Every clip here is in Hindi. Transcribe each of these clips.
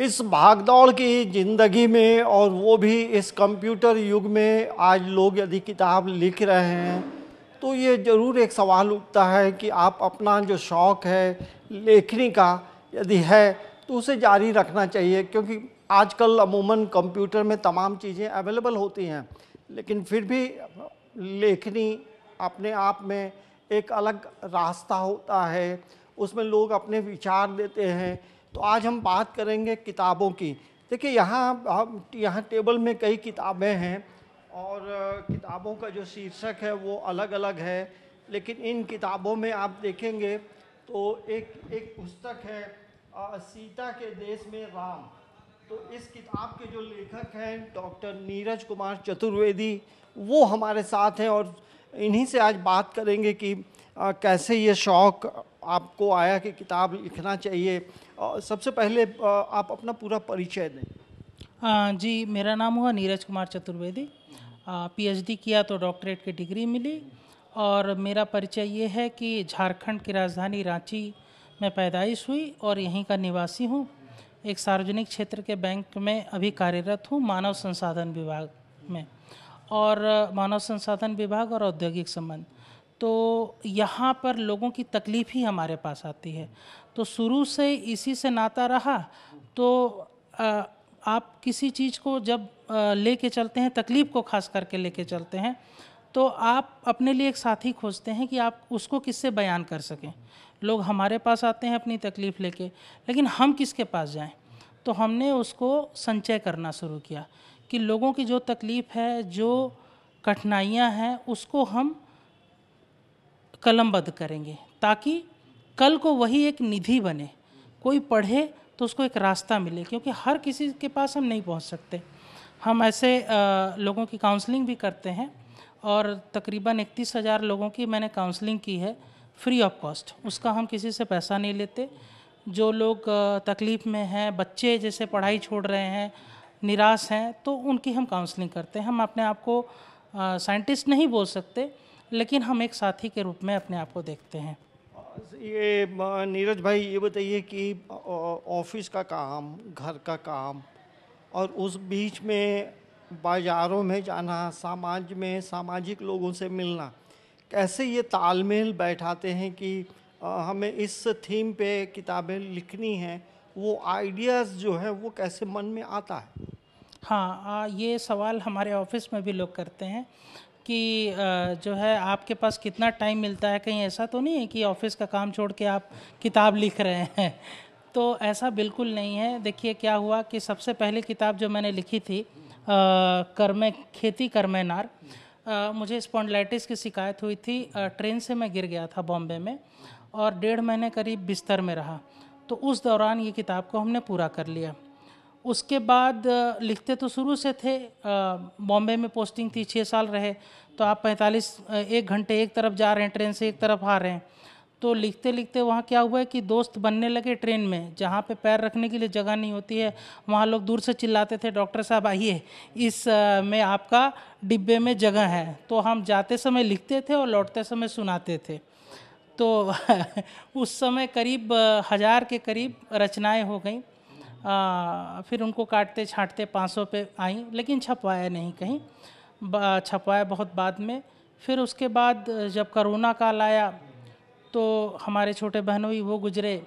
इस भागदौड़ की ज़िंदगी में और वो भी इस कंप्यूटर युग में आज लोग यदि किताब लिख रहे हैं तो ये ज़रूर एक सवाल उठता है कि आप अपना जो शौक़ है लेखने का यदि है तो उसे जारी रखना चाहिए क्योंकि आजकल अमूमन कंप्यूटर में तमाम चीज़ें अवेलेबल होती हैं लेकिन फिर भी लेखनी अपने आप में एक अलग रास्ता होता है उसमें लोग अपने विचार देते हैं तो आज हम बात करेंगे किताबों की देखिए यहाँ यहाँ टेबल में कई किताबें हैं और किताबों का जो शीर्षक है वो अलग अलग है लेकिन इन किताबों में आप देखेंगे तो एक एक पुस्तक है आ, सीता के देश में राम तो इस किताब के जो लेखक हैं डॉक्टर नीरज कुमार चतुर्वेदी वो हमारे साथ हैं और इन्हीं से आज बात करेंगे कि आ, कैसे ये शौक़ आपको आया कि किताब लिखना चाहिए सबसे पहले आप अपना पूरा परिचय दें जी मेरा नाम हुआ नीरज कुमार चतुर्वेदी पीएचडी किया तो डॉक्टरेट की डिग्री मिली और मेरा परिचय ये है कि झारखंड की राजधानी रांची में पैदाइश हुई और यहीं का निवासी हूँ एक सार्वजनिक क्षेत्र के बैंक में अभी कार्यरत हूँ मानव संसाधन विभाग में और मानव संसाधन विभाग और औद्योगिक संबंध तो यहाँ पर लोगों की तकलीफ़ ही हमारे पास आती है तो शुरू से इसी से नाता रहा तो आ, आप किसी चीज़ को जब लेके चलते हैं तकलीफ़ को खास करके लेके चलते हैं तो आप अपने लिए एक साथी खोजते हैं कि आप उसको किससे बयान कर सकें लोग हमारे पास आते हैं अपनी तकलीफ़ लेके लेकिन हम किसके पास जाएं तो हमने उसको संचय करना शुरू किया कि लोगों की जो तकलीफ़ है जो कठिनाइयाँ हैं उसको हम कलमबद्ध करेंगे ताकि कल को वही एक निधि बने कोई पढ़े तो उसको एक रास्ता मिले क्योंकि हर किसी के पास हम नहीं पहुंच सकते हम ऐसे लोगों की काउंसलिंग भी करते हैं और तकरीबन इकतीस हज़ार लोगों की मैंने काउंसलिंग की है फ्री ऑफ कॉस्ट उसका हम किसी से पैसा नहीं लेते जो लोग तकलीफ़ में हैं बच्चे जैसे पढ़ाई छोड़ रहे हैं निराश हैं तो उनकी हम काउंसलिंग करते हैं हम अपने आप को साइंटिस्ट नहीं बोल सकते लेकिन हम एक साथी के रूप में अपने आप को देखते हैं ये नीरज भाई ये बताइए कि ऑफिस का काम घर का काम और उस बीच में बाज़ारों में जाना समाज में सामाजिक लोगों से मिलना कैसे ये तालमेल बैठाते हैं कि हमें इस थीम पे किताबें लिखनी हैं वो आइडियाज़ जो है वो कैसे मन में आता है हाँ ये सवाल हमारे ऑफिस में भी लोग करते हैं कि जो है आपके पास कितना टाइम मिलता है कहीं ऐसा तो नहीं है कि ऑफिस का काम छोड़ के आप किताब लिख रहे हैं तो ऐसा बिल्कुल नहीं है देखिए क्या हुआ कि सबसे पहली किताब जो मैंने लिखी थी कर्मे खेती कर्मे नार मुझे स्पॉन्डलाइटिस की शिकायत हुई थी ट्रेन से मैं गिर गया था बॉम्बे में और डेढ़ महीने करीब बिस्तर में रहा तो उस दौरान ये किताब को हमने पूरा कर लिया उसके बाद लिखते तो शुरू से थे बॉम्बे में पोस्टिंग थी छः साल रहे तो आप पैंतालीस एक घंटे एक तरफ जा रहे हैं ट्रेन से एक तरफ आ रहे हैं तो लिखते लिखते वहाँ क्या हुआ है कि दोस्त बनने लगे ट्रेन में जहाँ पे पैर रखने के लिए जगह नहीं होती है वहाँ लोग दूर से चिल्लाते थे डॉक्टर साहब आइए इस में आपका डिब्बे में जगह है तो हम जाते समय लिखते थे और लौटते समय सुनाते थे तो उस समय करीब हज़ार के करीब रचनाएं हो गई आ, फिर उनको काटते छाँटते सौ पे आई लेकिन छपवाया नहीं कहीं छपवाया बहुत बाद में फिर उसके बाद जब करोना काल आया तो हमारे छोटे बहनोई वो गुजरे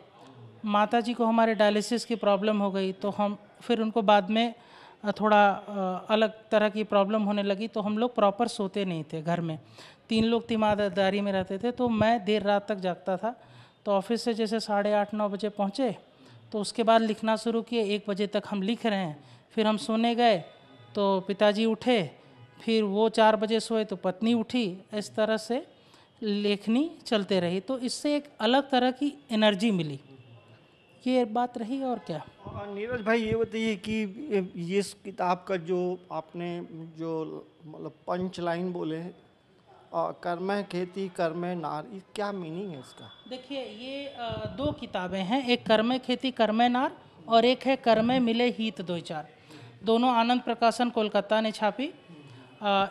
माता जी को हमारे डायलिसिस की प्रॉब्लम हो गई तो हम फिर उनको बाद में थोड़ा अलग तरह की प्रॉब्लम होने लगी तो हम लोग प्रॉपर सोते नहीं थे घर में तीन लोग तीमारदारी में रहते थे तो मैं देर रात तक जागता था तो ऑफिस से जैसे साढ़े आठ नौ बजे पहुँचे तो उसके बाद लिखना शुरू किए एक बजे तक हम लिख रहे हैं फिर हम सोने गए तो पिताजी उठे फिर वो चार बजे सोए तो पत्नी उठी इस तरह से लेखनी चलते रही तो इससे एक अलग तरह की एनर्जी मिली ये बात रही और क्या नीरज भाई ये बताइए कि ये इस किताब का जो आपने जो मतलब पंच लाइन बोले और कर्म खेती कर्म नार इस क्या मीनिंग है इसका देखिए ये दो किताबें हैं एक कर्म खेती कर्म नार और एक है कर्म मिले हित दो चार दोनों आनंद प्रकाशन कोलकाता ने छापी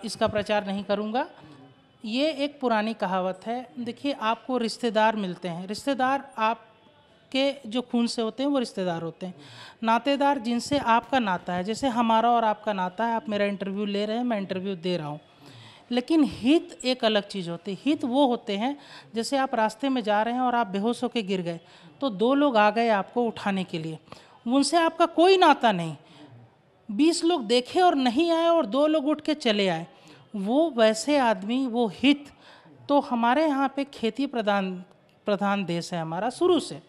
इसका प्रचार नहीं करूँगा ये एक पुरानी कहावत है देखिए आपको रिश्तेदार मिलते हैं रिश्तेदार आप के जो खून से होते हैं वो रिश्तेदार होते हैं नातेदार जिनसे आपका नाता है जैसे हमारा और आपका नाता है आप मेरा इंटरव्यू ले रहे हैं मैं इंटरव्यू दे रहा हूँ लेकिन हित एक अलग चीज़ होती है हित वो होते हैं जैसे आप रास्ते में जा रहे हैं और आप बेहोश होकर गिर गए तो दो लोग आ गए आपको उठाने के लिए उनसे आपका कोई नाता नहीं बीस लोग देखे और नहीं आए और दो लोग उठ के चले आए वो वैसे आदमी वो हित तो हमारे यहाँ पे खेती प्रधान प्रधान देश है हमारा शुरू से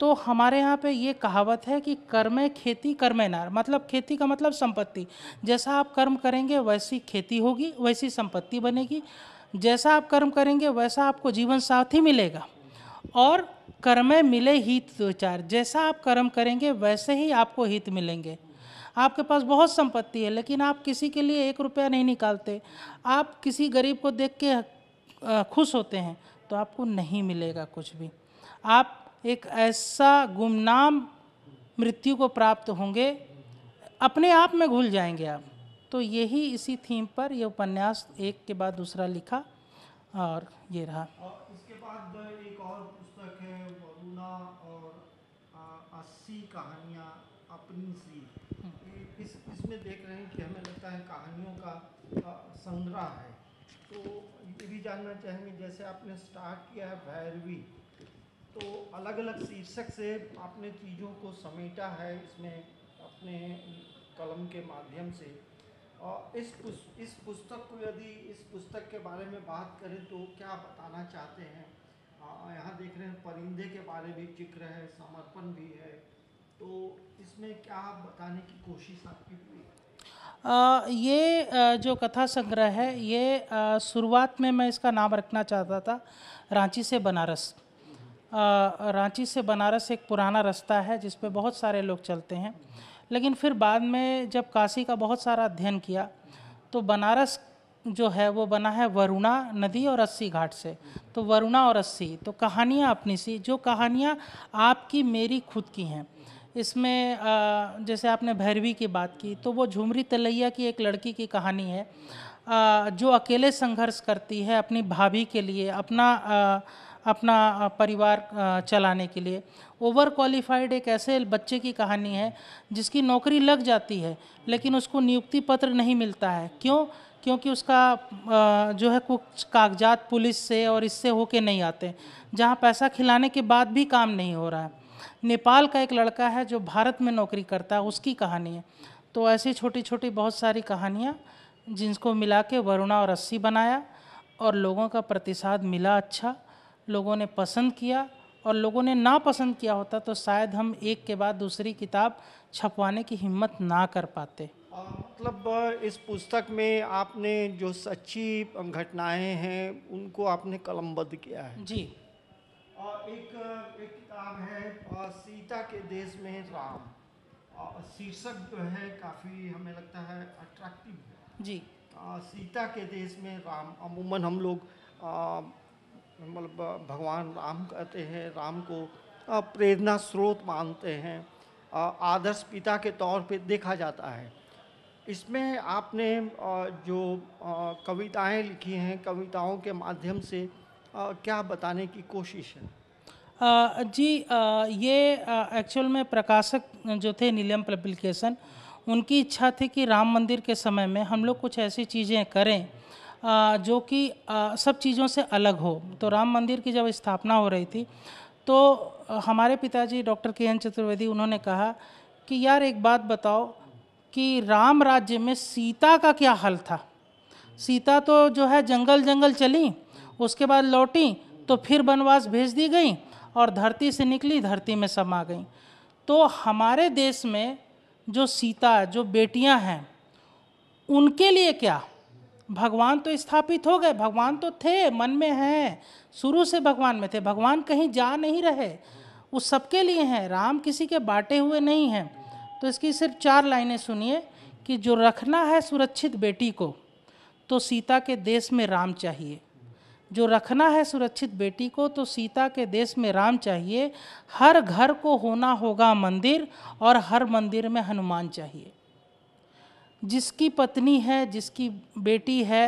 तो हमारे यहाँ पे ये कहावत है कि कर्मे खेती कर्मे नार मतलब खेती का मतलब संपत्ति जैसा आप कर्म करेंगे वैसी खेती होगी वैसी संपत्ति बनेगी जैसा आप कर्म करेंगे वैसा आपको जीवन साथी मिलेगा और कर्मे मिले हित दो चार जैसा आप कर्म करेंगे वैसे ही आपको हित मिलेंगे आपके पास बहुत संपत्ति है लेकिन आप किसी के लिए एक रुपया नहीं निकालते आप किसी गरीब को देख के खुश होते हैं तो आपको नहीं मिलेगा कुछ भी आप एक ऐसा गुमनाम मृत्यु को प्राप्त होंगे अपने आप में घुल जाएंगे आप तो यही इसी थीम पर यह उपन्यास एक के बाद दूसरा लिखा और ये रहा और इसके बाद एक और पुस्तक है और अस्सी कहानियाँ अपनी सी हम्म। इस इसमें देख रहे हैं कि हमें लगता है कहानियों का संग्रह है तो ये भी जानना चाहेंगे जैसे आपने स्टार्ट किया है भैरवी तो अलग अलग शीर्षक से आपने चीज़ों को समेटा है इसमें अपने कलम के माध्यम से और इस पुस् इस पुस्तक को यदि इस पुस्तक के बारे में बात करें तो क्या बताना चाहते हैं यहाँ देख रहे हैं परिंदे के बारे में जिक्र है समर्पण भी है तो इसमें क्या बताने की कोशिश आपकी हुई आ, ये जो कथा संग्रह है ये शुरुआत में मैं इसका नाम रखना चाहता था रांची से बनारस रांची से बनारस एक पुराना रास्ता है जिस पर बहुत सारे लोग चलते हैं लेकिन फिर बाद में जब काशी का बहुत सारा अध्ययन किया तो बनारस जो है वो बना है वरुणा नदी और अस्सी घाट से तो वरुणा और अस्सी तो कहानियाँ अपनी सी जो कहानियाँ आपकी मेरी खुद की हैं इसमें जैसे आपने भैरवी की बात की तो वो झुमरी तलैया की एक लड़की की कहानी है जो अकेले संघर्ष करती है अपनी भाभी के लिए अपना अपना परिवार चलाने के लिए ओवर क्वालिफाइड एक ऐसे बच्चे की कहानी है जिसकी नौकरी लग जाती है लेकिन उसको नियुक्ति पत्र नहीं मिलता है क्यों क्योंकि उसका जो है कुछ कागजात पुलिस से और इससे होके नहीं आते जहाँ पैसा खिलाने के बाद भी काम नहीं हो रहा है नेपाल का एक लड़का है जो भारत में नौकरी करता है उसकी कहानी है तो ऐसी छोटी छोटी बहुत सारी कहानियाँ जिनको मिला के वरुणा और अस्सी बनाया और लोगों का प्रतिसाद मिला अच्छा लोगों ने पसंद किया और लोगों ने ना पसंद किया होता तो शायद हम एक के बाद दूसरी किताब छपवाने की हिम्मत ना कर पाते मतलब इस पुस्तक में आपने जो सच्ची घटनाएं हैं उनको आपने कलमबद्ध किया है जी और एक एक किताब है सीता के देश में राम शीर्षक जो है काफ़ी हमें लगता है अट्रैक्टिव है जी सीता के देश में राम अमूमन हम लोग मतलब भगवान राम कहते हैं राम को प्रेरणा स्रोत मानते हैं आदर्श पिता के तौर पे देखा जाता है इसमें आपने जो कविताएं लिखी हैं कविताओं के माध्यम से क्या बताने की कोशिश है जी ये एक्चुअल में प्रकाशक जो थे नीलम पब्लिकेशन उनकी इच्छा थी कि राम मंदिर के समय में हम लोग कुछ ऐसी चीज़ें करें जो कि सब चीज़ों से अलग हो तो राम मंदिर की जब स्थापना हो रही थी तो हमारे पिताजी डॉक्टर के एन चतुर्वेदी उन्होंने कहा कि यार एक बात बताओ कि राम राज्य में सीता का क्या हल था सीता तो जो है जंगल जंगल चली उसके बाद लौटी तो फिर वनवास भेज दी गई और धरती से निकली धरती में समा गई तो हमारे देश में जो सीता जो बेटियां हैं उनके लिए क्या भगवान तो स्थापित हो गए भगवान तो थे मन में हैं शुरू से भगवान में थे भगवान कहीं जा नहीं रहे वो सबके लिए हैं राम किसी के बांटे हुए नहीं हैं तो इसकी सिर्फ चार लाइनें सुनिए कि जो रखना है सुरक्षित बेटी को तो सीता के देश में राम चाहिए जो रखना है सुरक्षित बेटी को तो सीता के देश में राम चाहिए हर घर को होना होगा मंदिर और हर मंदिर में हनुमान चाहिए जिसकी पत्नी है जिसकी बेटी है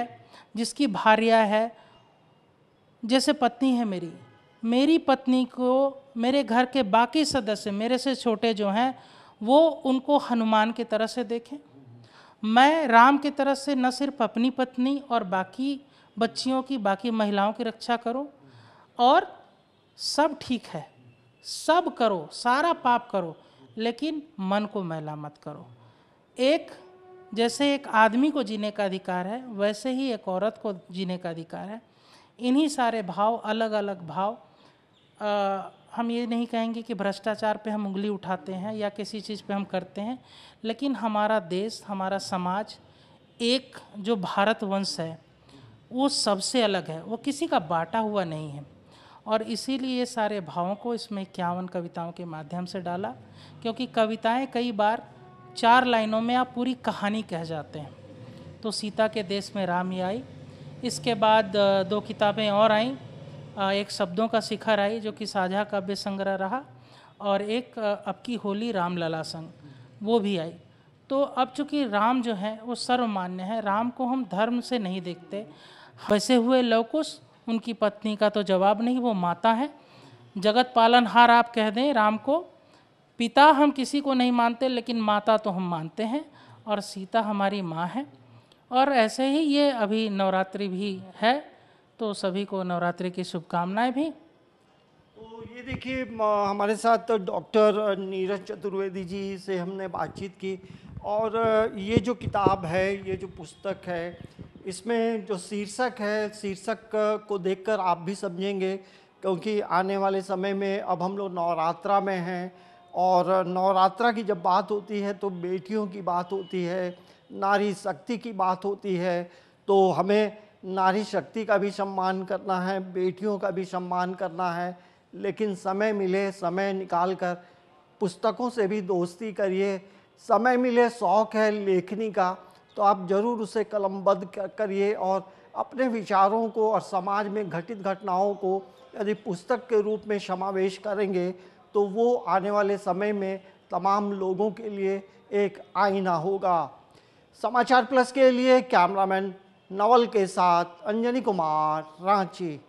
जिसकी भार्या है जैसे पत्नी है मेरी मेरी पत्नी को मेरे घर के बाकी सदस्य मेरे से छोटे जो हैं वो उनको हनुमान की तरह से देखें मैं राम की तरह से न सिर्फ अपनी पत्नी और बाकी बच्चियों की बाकी महिलाओं की रक्षा करो और सब ठीक है सब करो सारा पाप करो लेकिन मन को मैला मत करो एक जैसे एक आदमी को जीने का अधिकार है वैसे ही एक औरत को जीने का अधिकार है इन्हीं सारे भाव अलग अलग भाव आ, हम ये नहीं कहेंगे कि भ्रष्टाचार पे हम उंगली उठाते हैं या किसी चीज़ पे हम करते हैं लेकिन हमारा देश हमारा समाज एक जो भारत वंश है वो सबसे अलग है वो किसी का बांटा हुआ नहीं है और इसीलिए ये सारे भावों को इसमें इक्यावन कविताओं के माध्यम से डाला क्योंकि कविताएं कई बार चार लाइनों में आप पूरी कहानी कह जाते हैं तो सीता के देश में राम ही आई इसके बाद दो किताबें और आईं एक शब्दों का शिखर आई जो कि साझा काव्य संग्रह रहा और एक अब की होली राम लला संग वो भी आई तो अब चूँकि राम जो है वो सर्वमान्य है राम को हम धर्म से नहीं देखते वैसे हुए लवकुश उनकी पत्नी का तो जवाब नहीं वो माता है जगत पालनहार आप कह दें राम को पिता हम किसी को नहीं मानते लेकिन माता तो हम मानते हैं और सीता हमारी माँ है और ऐसे ही ये अभी नवरात्रि भी है तो सभी को नवरात्रि की शुभकामनाएं भी तो ये देखिए हमारे साथ डॉक्टर नीरज चतुर्वेदी जी से हमने बातचीत की और ये जो किताब है ये जो पुस्तक है इसमें जो शीर्षक है शीर्षक को देखकर आप भी समझेंगे क्योंकि आने वाले समय में अब हम लोग नवरात्रा में हैं और नवरात्रा की जब बात होती है तो बेटियों की बात होती है नारी शक्ति की बात होती है तो हमें नारी शक्ति का भी सम्मान करना है बेटियों का भी सम्मान करना है लेकिन समय मिले समय निकाल कर पुस्तकों से भी दोस्ती करिए समय मिले शौक़ है लेखनी का तो आप ज़रूर उसे कलमबद्ध करिए और अपने विचारों को और समाज में घटित घटनाओं को यदि पुस्तक के रूप में समावेश करेंगे तो वो आने वाले समय में तमाम लोगों के लिए एक आईना होगा समाचार प्लस के लिए कैमरामैन नवल के साथ अंजनी कुमार रांची